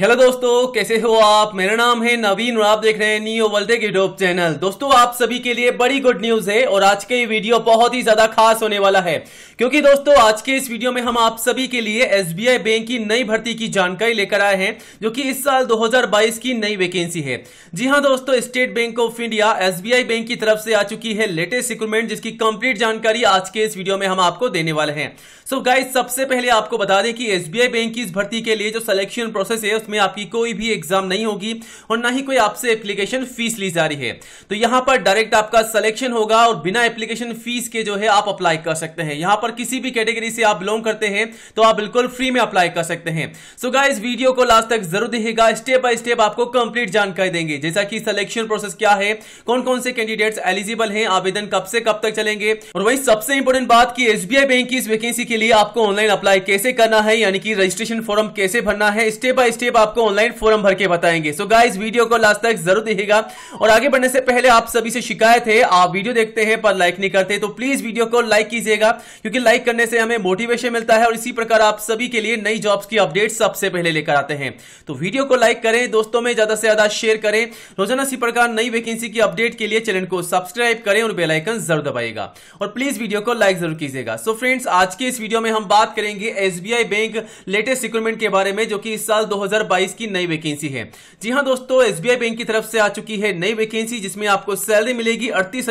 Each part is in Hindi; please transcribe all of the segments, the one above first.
हेलो दोस्तों कैसे हो आप मेरा नाम है नवीन और आप देख रहे हैं न्यू वर्ल्ड यूट्यूब चैनल दोस्तों आप सभी के लिए बड़ी गुड न्यूज है और आज के ये वीडियो बहुत ही ज्यादा खास होने वाला है क्योंकि दोस्तों आज के इस वीडियो में हम आप सभी के लिए एसबीआई बैंक की नई भर्ती की जानकारी लेकर आए हैं जो की इस साल दो की नई वैकेंसी है जी हाँ दोस्तों State Bank of India Yes Bank की तरफ से आ चुकी है लेटेस्ट रिक्रूटमेंट जिसकी कंप्लीट जानकारी आज के इस वीडियो में हम आपको देने वाले हैं सो गाइज सबसे पहले आपको बता दें कि एस बैंक की इस भर्ती के लिए जो सिलेक्शन प्रोसेस है में आपकी कोई भी एग्जाम नहीं होगी और ना ही कोई आपसे एप्लीकेशन फीस ली जा रही है तो यहां पर डायरेक्ट आपका सिलेक्शन होगा और बिना एप्लीकेशन फीस के जो है आप अप्लाई कर सकते हैं यहां पर किसी भी कैटेगरी से आप बिलोंग करते हैं तो आप बिल्कुल फ्री में अप्लाई कर सकते हैं सो so वीडियो को लास्ट तक जरूर देखिएगा स्टेप बाय स्टेप आपको कंप्लीट जानकारी देंगे जैसा कि सिलेक्शन प्रोसेस क्या है कौन कौन से कैंडिडेट्स एलिजिबल हैं आवेदन कब से कब तक चलेंगे और वही सबसे इंपोर्टेंट बात की एसबीआई बैंक की इस वैकेंसी के लिए आपको ऑनलाइन अप्लाई कैसे करना है यानी कि रजिस्ट्रेशन फॉर्म कैसे भरना है स्टेप बाय स्टेप सिर्फ आपको ऑनलाइन फोरम भर के बताएंगे सो so गाइस वीडियो को लास्ट तक जरूर देखिएगा और आगे बढ़ने से पहले आप सभी से शिकायत है आप वीडियो देखते हैं पर लाइक नहीं करते तो प्लीज वीडियो को लाइक कीजिएगा क्योंकि लाइक करने से हमें मोटिवेशन मिलता है और इसी प्रकार आप सभी के लिए नई जॉब्स की अपडेट सबसे पहले लेकर आते हैं तो वीडियो को लाइक करें दोस्तों में ज्यादा से ज्यादा शेयर करें रोजाना इसी प्रकार नई वैकेंसी की अपडेट के लिए चैनल को सब्सक्राइब करें और बेलाइकन जरूर दबाएगा और प्लीज वीडियो को लाइक जरूर कीजिएगा सो फ्रेंड्स आज के इस वीडियो में हम बात करेंगे एसबीआई बैंक लेटेस्ट रिक्रूटमेंट के बारे में जो कि इस साल 2022 की नई वैकेंसी है जी हाँ दोस्तों एस बैंक की तरफ से आ चुकी है नई वैकेंसी जिसमें आपको सैलरी मिलेगी अड़तीस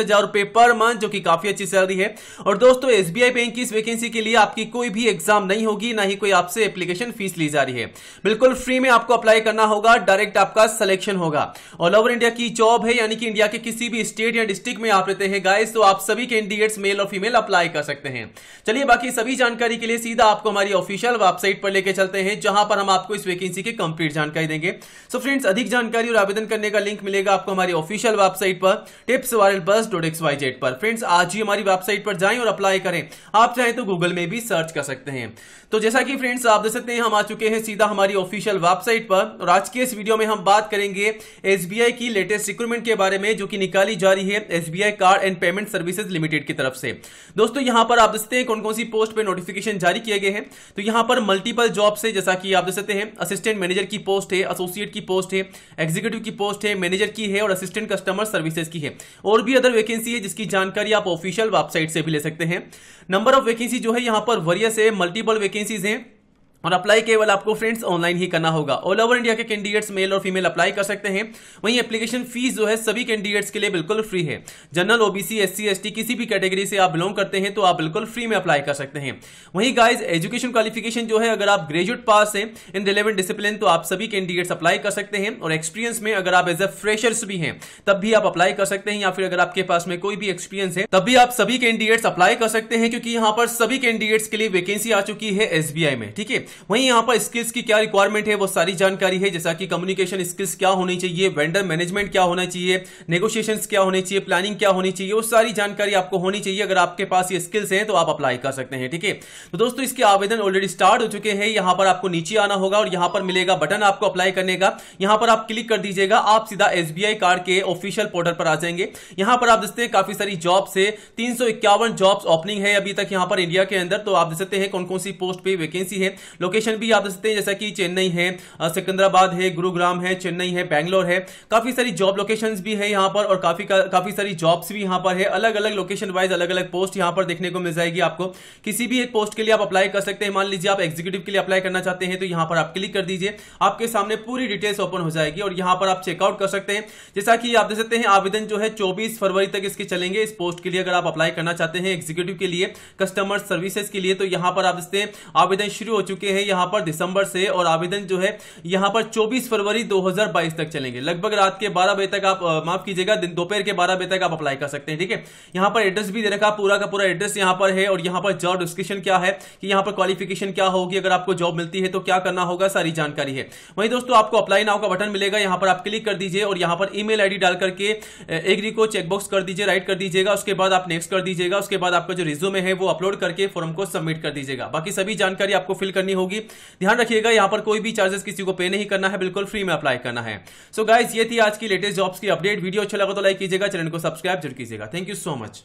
पर मंथ जो कि काफी अच्छी सैलरी है और दोस्तों एस बैंक की इस वैकेंसी के लिए आपकी कोई भी एग्जाम नहीं होगी ना ही कोई आपसे एप्लीकेशन फीस ली जा रही है बिल्कुल फ्री में आपको अप्लाई करना होगा डायरेक्ट आपका सिलेक्शन होगा ऑल ओवर इंडिया की जॉब है यानी कि इंडिया के किसी भी स्टेट या डिस्ट्रिक्ट में आप रहते हैं गाइस तो आप सभी कैंडिडेट्स मेल और फीमेल अप्लाई कर सकते हैं चलिए बाकी सभी जानकारी के लिए सीधा आपको हमारी ऑफिशियल वेबसाइट पर लेके चलते हैं जहां पर हम आपको इस वैकेंसी के कंप्लीट जानकारी देंगे सो so फ्रेंड्स अधिक जानकारी और आवेदन करने का लिंक मिलेगा आपको हमारी ऑफिशियल वेबसाइट पर tips viral bus dot X Y Z पर फ्रेंड्स आज ही हमारी वेबसाइट पर जाएं और अप्लाई करें आप चाहें तो गूगल में भी सर्च कर सकते हैं तो जैसा कि फ्रेंड्स आप देख सकते हैं हम आ चुके हैं सीधा हमारी ऑफिशियल वेबसाइट पर और आज के इस वीडियो में हम बात करेंगे एस की लेटेस्ट रिक्रूटमेंट के बारे में जो कि निकाली जा रही है S card and payment services limited की तरफ से दोस्तों यहां पर आप देख सकते हैं कौन कौन सी पोस्ट पर नोटिफिकेशन जारी किए गए हैं तो यहां पर मल्टीपल जॉब से जैसा कि आप देख सकते हैं असिस्टेंट मैनेजर की पोस्ट है एसोसिएट की पोस्ट है एग्जीक्यूटिव की पोस्ट है मैनेजर की है और असिस्टेंट कस्टमर सर्विसेज की है और भी अदर वैकेंसी है जिसकी जानकारी आप ऑफिशियल वेबसाइट से भी ले सकते हैं नंबर ऑफ वैकेंसी जो है यहां पर वरियस है मल्टीपल वैकेंसीज हैं और अप्लाई केवल आपको फ्रेंड्स ऑनलाइन ही करना होगा ऑल ओवर इंडिया के कैंडिडेट्स मेल और फीमेल अप्लाई कर सकते हैं वहीं एप्लीकेशन फीस जो है सभी कैंडिडेट्स के लिए बिल्कुल फ्री है जनरल ओबीसी एस एसटी किसी भी कैटेगरी से आप बिलोंग करते हैं तो आप बिल्कुल फ्री में अप्लाई कर सकते हैं वहीं गाइज एजुकेशन क्वालिफिकेशन जो है अगर आप ग्रेजुएट पास है इन रिलेवेंट डिसिप्लिन तो आप सभी कैंडिडेट्स अप्लाई कर सकते हैं और एक्सपीरियंस में अगर आप एज ए फ्रेशर्स भी हैं तब भी आप अप्लाई कर सकते हैं या फिर अगर आपके पास में कोई भी एक्सपीरियंस है तब भी आप सभी कैंडिडेट्स अप्लाई कर सकते हैं क्योंकि यहाँ पर सभी कैंडिडेट्स के लिए वैकेंसी आ चुकी है एसबीआई में ठीक है वहीं यहाँ पर स्किल्स की क्या रिक्वायरमेंट है वो सारी जानकारी है जैसा कि कम्युनिकेशन स्किल्स क्या होनी चाहिए वेंडर मैनेजमेंट क्या होना चाहिए नेगोशिएशन क्या होने चाहिए प्लानिंग क्या होनी चाहिए वो सारी जानकारी आपको होनी चाहिए अगर आपके पास ये स्किल्स हैं तो आप अप्लाई कर सकते हैं ठीक है तो दोस्तों इसके आवेदन ऑलरेडी स्टार्ट हो चुके हैं यहाँ पर आपको नीचे आना होगा और यहाँ पर मिलेगा बटन आपको अप्लाई करने का यहाँ पर आप क्लिक कर दीजिएगा आप सीधा एस कार्ड के ऑफिशियल पोर्टल पर आ जाएंगे यहाँ पर आप देखते हैं काफी सारी जॉब्स है तीन सौ इक्यावन जॉब्स ओपनिंग है अभी तक यहाँ पर इंडिया के अंदर तो आप देख सकते हैं कौन कौन सी पोस्ट पे वैकेंसी है लोकेशन भी आप देख सकते हैं जैसा कि चेन्नई है सिकंदराबाद है गुरुग्राम है चेन्नई है बैंगलोर है काफी सारी जॉब लोकेशन भी है यहाँ पर और काफी का, काफी सारी जॉब्स भी यहाँ पर है अलग अलग लोकेशन वाइज अलग अलग पोस्ट यहाँ पर देखने को मिल जाएगी आपको किसी भी एक पोस्ट के लिए आप अप्लाई कर सकते हैं मान लीजिए आप एग्जीक्यूटिव के लिए अप्लाई करना चाहते हैं तो यहाँ पर आप क्लिक कर दीजिए आपके सामने पूरी डिटेल्स ओपन हो जाएगी और यहाँ पर आप चेकआउट कर सकते हैं जैसा कि आप देख सकते हैं आवेदन जो है चौबीस फरवरी तक इसके चलेंगे इस पोस्ट के लिए अगर आप अप्लाई करना चाहते हैं एग्जीक्यूटिव के लिए कस्टमर सर्विसेज के लिए तो यहाँ पर आप देखते हैं आवेदन शुरू हो चुके चुके हैं यहाँ पर दिसंबर से और आवेदन जो है यहाँ पर 24 फरवरी 2022 तक चलेंगे लगभग रात के 12 बजे तक आप माफ कीजिएगा दोपहर के 12 बजे तक आप अप्लाई कर सकते हैं ठीक है यहाँ पर एड्रेस भी दे रखा पूरा का पूरा एड्रेस यहाँ पर है और यहाँ पर जॉब डिस्क्रिप्शन क्या है कि यहाँ पर क्वालिफिकेशन क्या होगी अगर आपको जॉब मिलती है तो क्या करना होगा सारी जानकारी है वहीं दोस्तों आपको अप्लाई नाव का बटन मिलेगा यहाँ पर आप क्लिक कर दीजिए और यहाँ पर ईमेल आईडी डाल करके एग्री को चेकबॉक्स कर दीजिए राइट कर दीजिएगा उसके बाद आप नेक्स्ट कर दीजिएगा उसके बाद आपका जो रिज्यूमे है वो अपलोड करके फॉर्म को सबमिट कर दीजिएगा बाकी सभी जानकारी आपको फिल करनी होगी ध्यान रखिएगा यहां पर कोई भी चार्जेस किसी को पे नहीं करना है बिल्कुल फ्री में अप्लाई करना है सो so गाइज ये थी आज की लेटेस्ट जॉब्स की अपडेट वीडियो अच्छा लगा तो लाइक कीजिएगा चैनल को सब्सक्राइब जरूर कीजिएगा थैंक यू सो मच